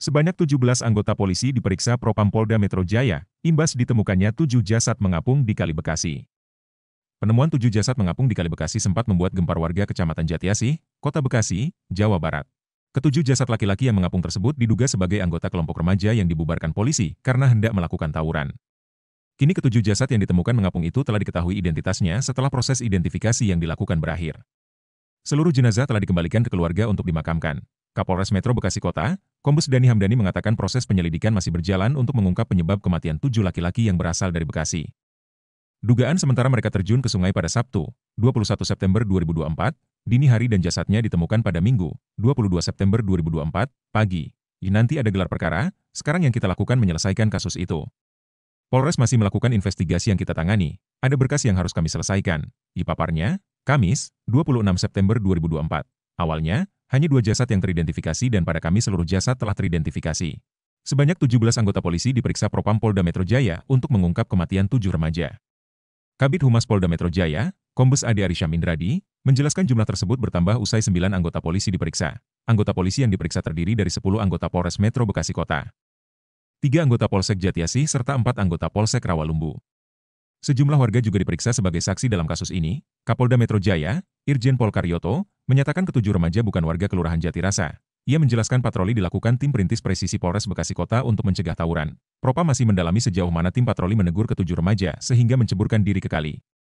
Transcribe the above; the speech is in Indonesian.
Sebanyak 17 anggota polisi diperiksa Propam Polda Metro Jaya, imbas ditemukannya 7 jasad mengapung di Kali Bekasi. Penemuan 7 jasad mengapung di Kali Bekasi sempat membuat gempar warga Kecamatan Jatiasih, Kota Bekasi, Jawa Barat. Ketujuh jasad laki-laki yang mengapung tersebut diduga sebagai anggota kelompok remaja yang dibubarkan polisi karena hendak melakukan tawuran. Kini ketujuh jasad yang ditemukan mengapung itu telah diketahui identitasnya setelah proses identifikasi yang dilakukan berakhir. Seluruh jenazah telah dikembalikan ke keluarga untuk dimakamkan. Kapolres Metro Bekasi Kota, Kombes Dani Hamdani mengatakan proses penyelidikan masih berjalan untuk mengungkap penyebab kematian tujuh laki-laki yang berasal dari Bekasi. Dugaan sementara mereka terjun ke sungai pada Sabtu, 21 September 2024, dini hari dan jasadnya ditemukan pada Minggu, 22 September 2024, pagi. Nanti ada gelar perkara, sekarang yang kita lakukan menyelesaikan kasus itu. Polres masih melakukan investigasi yang kita tangani, ada berkas yang harus kami selesaikan. Ipaparnya, Kamis, 26 September 2024. Awalnya, hanya dua jasad yang teridentifikasi dan pada kami seluruh jasad telah teridentifikasi. Sebanyak 17 anggota polisi diperiksa Propam Polda Metro Jaya untuk mengungkap kematian tujuh remaja. Kabit Humas Polda Metro Jaya, Kombes Adi Arisham Indradi, menjelaskan jumlah tersebut bertambah usai sembilan anggota polisi diperiksa. Anggota polisi yang diperiksa terdiri dari 10 anggota Polres Metro Bekasi Kota, tiga anggota Polsek Jatiasih serta empat anggota Polsek Rawalumbu. Sejumlah warga juga diperiksa sebagai saksi dalam kasus ini, Kapolda Metro Jaya, Irjen Pol Karyoto, menyatakan ketujuh remaja bukan warga Kelurahan Jatirasa. Ia menjelaskan patroli dilakukan tim perintis presisi Polres Bekasi Kota untuk mencegah tawuran. Propa masih mendalami sejauh mana tim patroli menegur ketujuh remaja sehingga menceburkan diri ke kali.